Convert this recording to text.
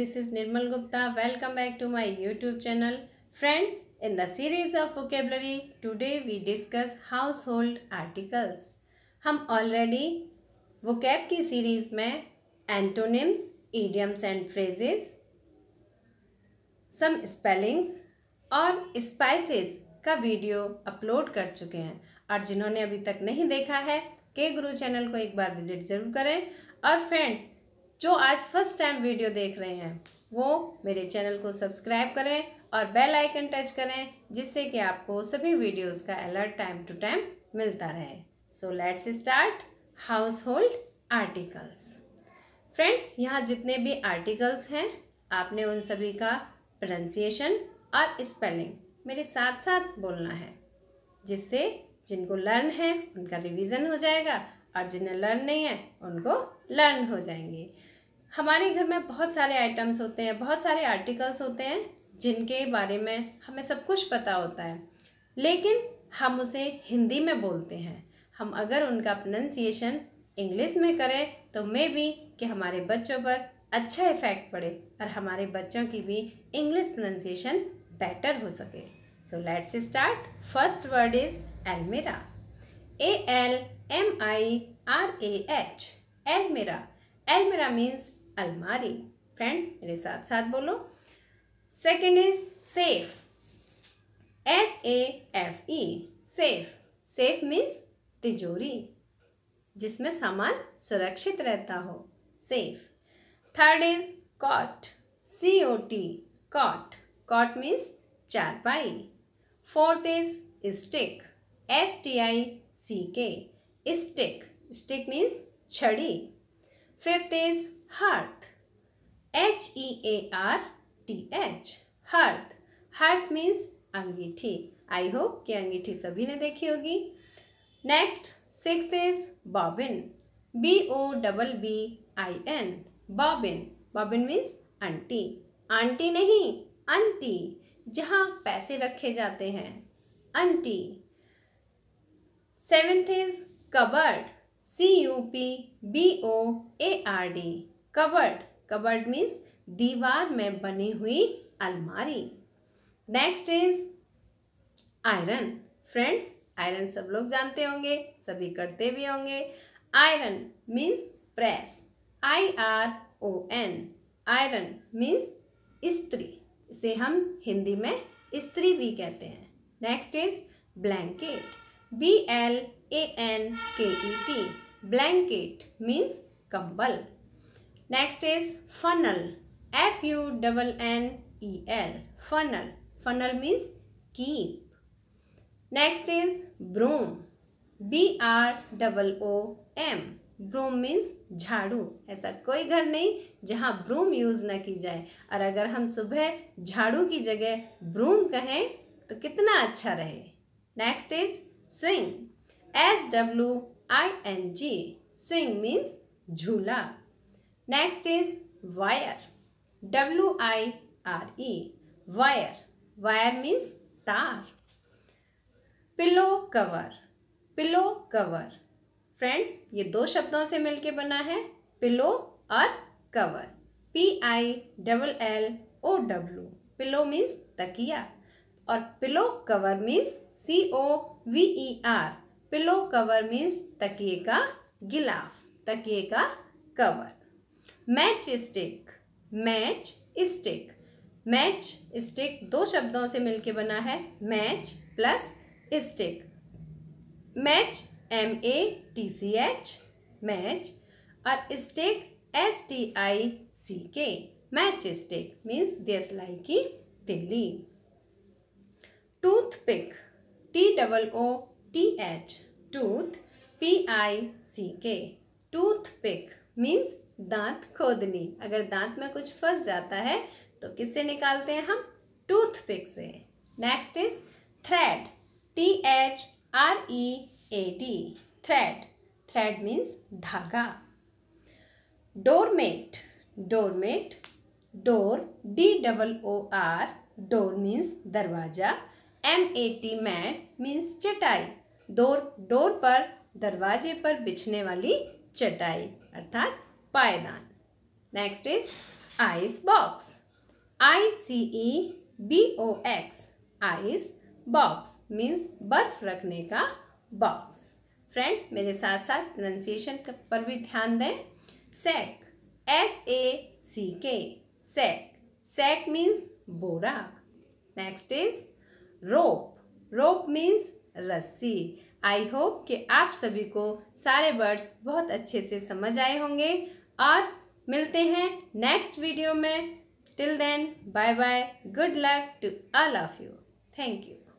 this is Nirmal Gupta welcome back to my YouTube channel friends in the series of vocabulary today we discuss household articles हम already vocab की सीरीज में antonyms idioms and phrases some spellings और spices का video upload कर चुके हैं और जिन्होंने अभी तक नहीं देखा है के गुरु चैनल को एक बार विजिट जरूर करें और फ्रेंड्स जो आज फर्स्ट टाइम वीडियो देख रहे हैं वो मेरे चैनल को सब्सक्राइब करें और बेल आइकन टच करें जिससे कि आपको सभी वीडियोस का अलर्ट टाइम टू टाइम मिलता रहे so let's start household articles friends यहाँ जितने भी आर्टिकल्स हैं आपने उन सभी का प्रोनंसिएशन और स्पेलिंग मेरे साथ साथ बोलना है जिससे जिनको लर्न है उनका रिविजन हो जाएगा और जिन्हें लर्न नहीं है उनको लर्न हो जाएंगे हमारे घर में बहुत सारे आइटम्स होते हैं बहुत सारे आर्टिकल्स होते हैं जिनके बारे में हमें सब कुछ पता होता है लेकिन हम उसे हिंदी में बोलते हैं हम अगर उनका प्रोनंसिएशन इंग्लिश में करें तो मे भी कि हमारे बच्चों पर अच्छा इफ़ेक्ट पड़े और हमारे बच्चों की भी इंग्लिश प्रोनंसिएशन बेटर हो सके so let's start first word is almirah A L M I R A H almirah almirah means अलमारी फ्रेंड्स मेरे साथ साथ बोलो second is safe S A F E safe safe means तिजोरी जिसमें सामान सुरक्षित रहता हो safe third is cot C O T cot cot means चारपाई fourth is stick S T I C K stick stick means छड़ी fifth is hearth H E A R T H hearth hearth means अंगीठी I hope कि अंगीठी सभी ने देखी होगी next six is bobbin B O double B I N bobbin bobbin means आंटी आंटी नहीं आंटी जहाँ पैसे रखे जाते हैं आंटी seventh is cupboard C U P B O A R D cupboard cupboard means दीवार में बनी हुई अलमारी next is iron friends iron सब लोग जानते होंगे सभी करते भी होंगे iron means press I R O N iron means स्त्री इसे हम हिंदी में स्त्री भी कहते हैं next is blanket B L A N K E T blanket means कंबल next is funnel F U double N E L funnel funnel means कीप next is broom B R double O M broom means झाड़ू ऐसा कोई घर नहीं जहाँ ब्रोम use ना की जाए और अगर हम सुबह झाड़ू की जगह ब्रोम कहें तो कितना अच्छा रहे next is swing S W I N G swing means झूला next is wire W I R E wire wire means तार pillow cover pillow cover friends ये दो शब्दों से मिलके बना है पिलो और cover P I double L O W pillow means तकिया और pillow cover means C O V E R pillow cover means तकिए का गिलाफ तकिए का cover stick match stick match stick दो शब्दों से मिलके बना है match plus stick match M A T C H match और stick S T I C K match stick means देसलाई की तिल्ली pick T double O T H tooth P I C K tooth pick means दांत खोदनी अगर दांत में कुछ फंस जाता है तो किससे निकालते हैं हम टूथपिक से next is thread T H R E A D thread thread means धागा doormat doormat door D double O R door means दरवाजा M A T mat means चटाई डोर डोर पर दरवाजे पर बिछने वाली चटाई अर्थात पायदान next is ice box I C E B O X ice box means बर्फ रखने का बॉक्स फ्रेंड्स मेरे साथ साथ प्रोनाउंसिएशन पर भी ध्यान दें सेक S A C K sack sack means बोरा next is rope rope means रस्सी आई होप कि आप सभी को सारे वर्ड्स बहुत अच्छे से समझ आए होंगे और मिलते हैं नेक्स्ट वीडियो में till then bye bye good luck to all of you thank you